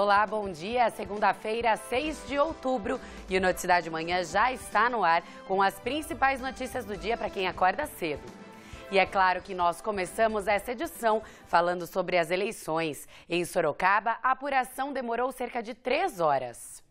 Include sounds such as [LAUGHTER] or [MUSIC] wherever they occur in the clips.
Olá, bom dia. Segunda-feira, 6 de outubro. E o Noticidade Manhã já está no ar com as principais notícias do dia para quem acorda cedo. E é claro que nós começamos essa edição falando sobre as eleições. Em Sorocaba, a apuração demorou cerca de três horas.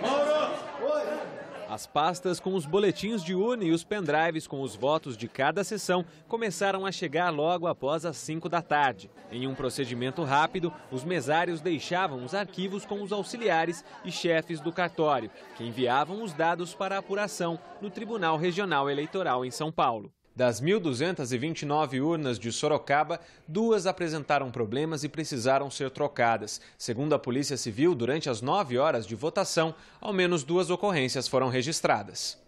Moro! Oi! As pastas com os boletins de urna e os pendrives com os votos de cada sessão começaram a chegar logo após as 5 da tarde. Em um procedimento rápido, os mesários deixavam os arquivos com os auxiliares e chefes do cartório, que enviavam os dados para apuração no Tribunal Regional Eleitoral em São Paulo. Das 1.229 urnas de Sorocaba, duas apresentaram problemas e precisaram ser trocadas. Segundo a Polícia Civil, durante as nove horas de votação, ao menos duas ocorrências foram registradas.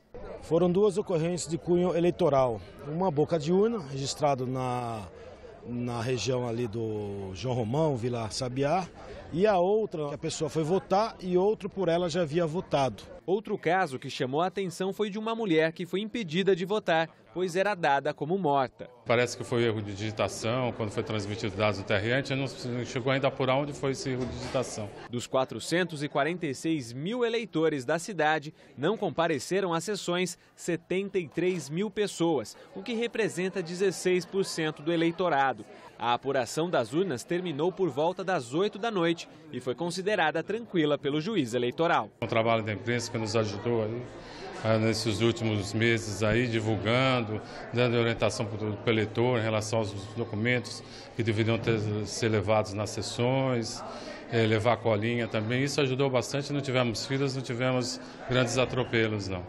Foram duas ocorrências de cunho eleitoral. Uma boca de urna, registrado na, na região ali do João Romão, Vila Sabiá, e a outra, que a pessoa foi votar e outro por ela já havia votado. Outro caso que chamou a atenção foi de uma mulher que foi impedida de votar, pois era dada como morta. Parece que foi erro de digitação, quando foi transmitido dados do TRE, a gente não chegou ainda por onde foi esse erro de digitação. Dos 446 mil eleitores da cidade, não compareceram às sessões 73 mil pessoas, o que representa 16% do eleitorado. A apuração das urnas terminou por volta das 8 da noite e foi considerada tranquila pelo juiz eleitoral. O trabalho da imprensa que nos ajudou aí, ah, nesses últimos meses aí, divulgando, dando orientação para o eleitor em relação aos documentos que deveriam ter, ser levados nas sessões, é, levar colinha também. Isso ajudou bastante, não tivemos filas, não tivemos grandes atropelos, não.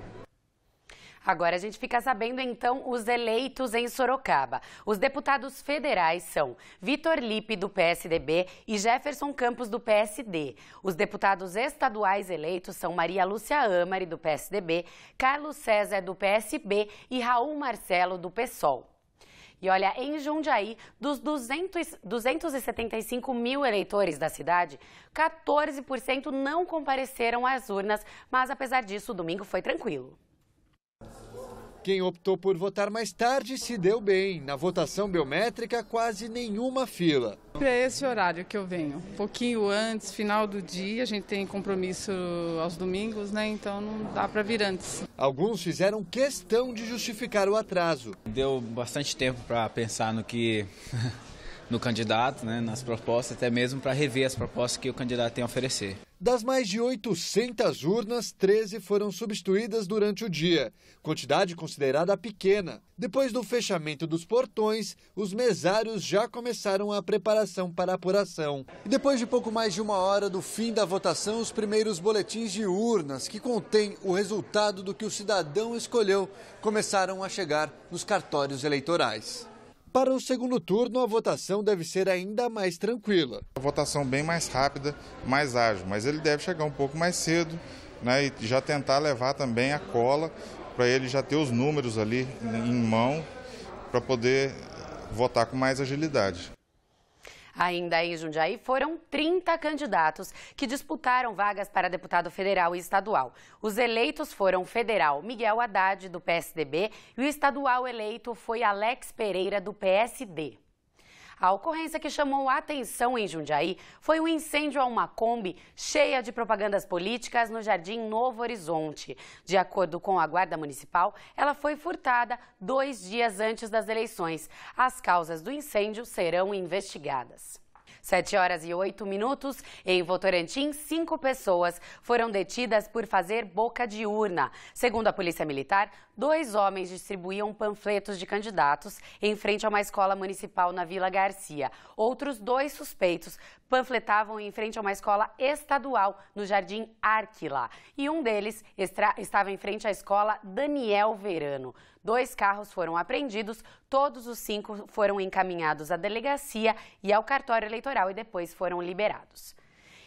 Agora a gente fica sabendo então os eleitos em Sorocaba. Os deputados federais são Vitor Lipe, do PSDB, e Jefferson Campos, do PSD. Os deputados estaduais eleitos são Maria Lúcia Amari, do PSDB, Carlos César, do PSB e Raul Marcelo, do PSOL. E olha, em Jundiaí, dos 200, 275 mil eleitores da cidade, 14% não compareceram às urnas, mas apesar disso, o domingo foi tranquilo. Quem optou por votar mais tarde se deu bem. Na votação biométrica, quase nenhuma fila. É esse horário que eu venho. Um pouquinho antes, final do dia, a gente tem compromisso aos domingos, né? Então não dá para vir antes. Alguns fizeram questão de justificar o atraso. Deu bastante tempo para pensar no que [LAUGHS] no candidato, né, nas propostas, até mesmo para rever as propostas que o candidato tem a oferecer. Das mais de 800 urnas, 13 foram substituídas durante o dia, quantidade considerada pequena. Depois do fechamento dos portões, os mesários já começaram a preparação para a apuração. E depois de pouco mais de uma hora do fim da votação, os primeiros boletins de urnas, que contêm o resultado do que o cidadão escolheu, começaram a chegar nos cartórios eleitorais. Para o segundo turno, a votação deve ser ainda mais tranquila. A votação bem mais rápida, mais ágil, mas ele deve chegar um pouco mais cedo né, e já tentar levar também a cola para ele já ter os números ali em mão para poder votar com mais agilidade. Ainda em Jundiaí, foram 30 candidatos que disputaram vagas para deputado federal e estadual. Os eleitos foram o federal Miguel Haddad, do PSDB, e o estadual eleito foi Alex Pereira, do PSD. A ocorrência que chamou a atenção em Jundiaí foi um incêndio a uma Kombi cheia de propagandas políticas no Jardim Novo Horizonte. De acordo com a Guarda Municipal, ela foi furtada dois dias antes das eleições. As causas do incêndio serão investigadas. 7 horas e 8 minutos. Em Votorantim, cinco pessoas foram detidas por fazer boca de urna. Segundo a Polícia Militar, dois homens distribuíam panfletos de candidatos em frente a uma escola municipal na Vila Garcia. Outros dois suspeitos panfletavam em frente a uma escola estadual no Jardim Arquila. E um deles estava em frente à escola Daniel Verano. Dois carros foram apreendidos, todos os cinco foram encaminhados à delegacia e ao cartório eleitoral e depois foram liberados.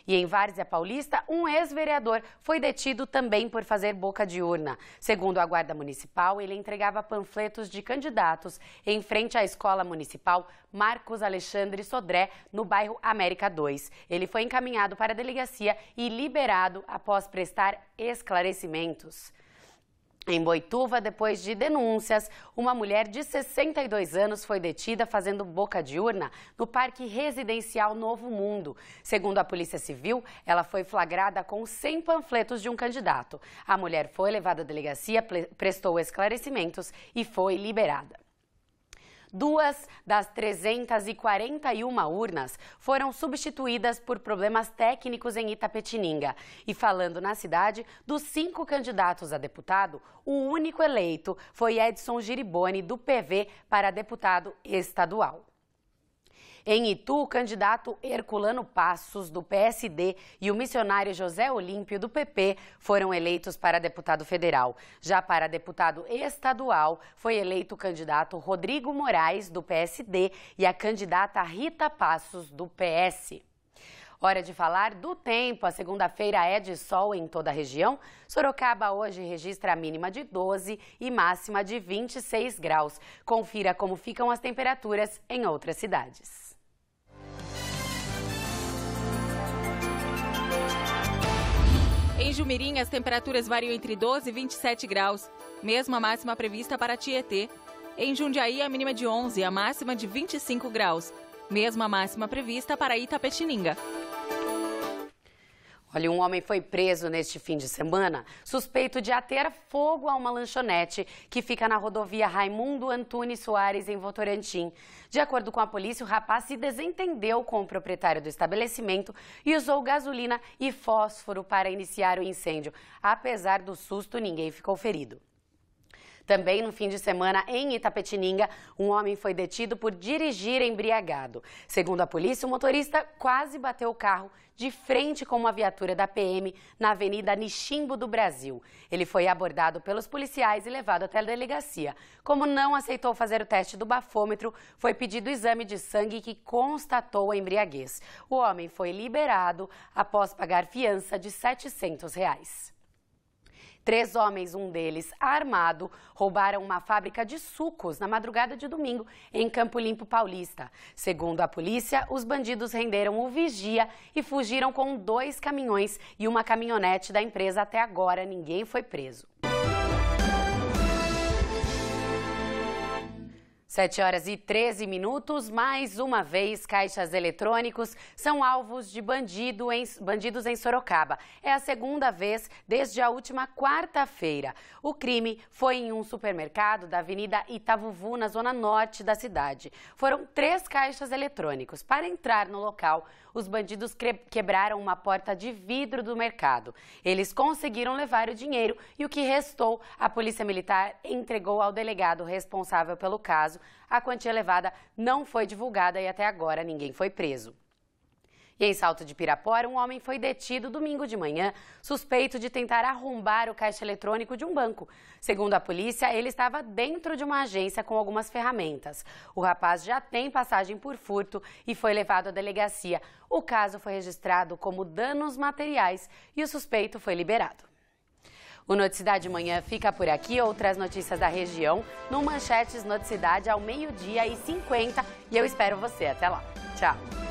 E em Várzea Paulista, um ex-vereador foi detido também por fazer boca de urna. Segundo a Guarda Municipal, ele entregava panfletos de candidatos em frente à Escola Municipal Marcos Alexandre Sodré, no bairro América 2. Ele foi encaminhado para a delegacia e liberado após prestar esclarecimentos. Em Boituva, depois de denúncias, uma mulher de 62 anos foi detida fazendo boca diurna no Parque Residencial Novo Mundo. Segundo a Polícia Civil, ela foi flagrada com 100 panfletos de um candidato. A mulher foi levada à delegacia, prestou esclarecimentos e foi liberada. Duas das 341 urnas foram substituídas por problemas técnicos em Itapetininga. E falando na cidade, dos cinco candidatos a deputado, o único eleito foi Edson Giribone, do PV, para deputado estadual. Em Itu, o candidato Herculano Passos, do PSD, e o missionário José Olímpio, do PP, foram eleitos para deputado federal. Já para deputado estadual, foi eleito o candidato Rodrigo Moraes, do PSD, e a candidata Rita Passos, do PS. Hora de falar do tempo. A segunda-feira é de sol em toda a região. Sorocaba hoje registra a mínima de 12 e máxima de 26 graus. Confira como ficam as temperaturas em outras cidades. Mirim as temperaturas variam entre 12 e 27 graus, mesma máxima prevista para Tietê. Em Jundiaí, a mínima de 11 e a máxima de 25 graus, mesma máxima prevista para Itapetininga. Olha, um homem foi preso neste fim de semana, suspeito de ater fogo a uma lanchonete que fica na rodovia Raimundo Antunes Soares, em Votorantim. De acordo com a polícia, o rapaz se desentendeu com o proprietário do estabelecimento e usou gasolina e fósforo para iniciar o incêndio. Apesar do susto, ninguém ficou ferido. Também no fim de semana, em Itapetininga, um homem foi detido por dirigir embriagado. Segundo a polícia, o motorista quase bateu o carro de frente com uma viatura da PM na Avenida Niximbo do Brasil. Ele foi abordado pelos policiais e levado até a delegacia. Como não aceitou fazer o teste do bafômetro, foi pedido exame de sangue que constatou a embriaguez. O homem foi liberado após pagar fiança de R$ 700. Reais. Três homens, um deles armado, roubaram uma fábrica de sucos na madrugada de domingo em Campo Limpo Paulista. Segundo a polícia, os bandidos renderam o vigia e fugiram com dois caminhões e uma caminhonete da empresa. Até agora, ninguém foi preso. 7 horas e 13 minutos, mais uma vez, caixas eletrônicos são alvos de bandido em, bandidos em Sorocaba. É a segunda vez desde a última quarta-feira. O crime foi em um supermercado da Avenida Itavuvu, na zona norte da cidade. Foram três caixas eletrônicos. Para entrar no local, os bandidos quebraram uma porta de vidro do mercado. Eles conseguiram levar o dinheiro e o que restou, a Polícia Militar entregou ao delegado responsável pelo caso a quantia elevada não foi divulgada e até agora ninguém foi preso. E em Salto de Pirapora, um homem foi detido domingo de manhã, suspeito de tentar arrombar o caixa eletrônico de um banco. Segundo a polícia, ele estava dentro de uma agência com algumas ferramentas. O rapaz já tem passagem por furto e foi levado à delegacia. O caso foi registrado como danos materiais e o suspeito foi liberado. O Noticidade de Manhã fica por aqui. Outras notícias da região no Manchetes Noticidade ao meio-dia e 50. E eu espero você. Até lá. Tchau.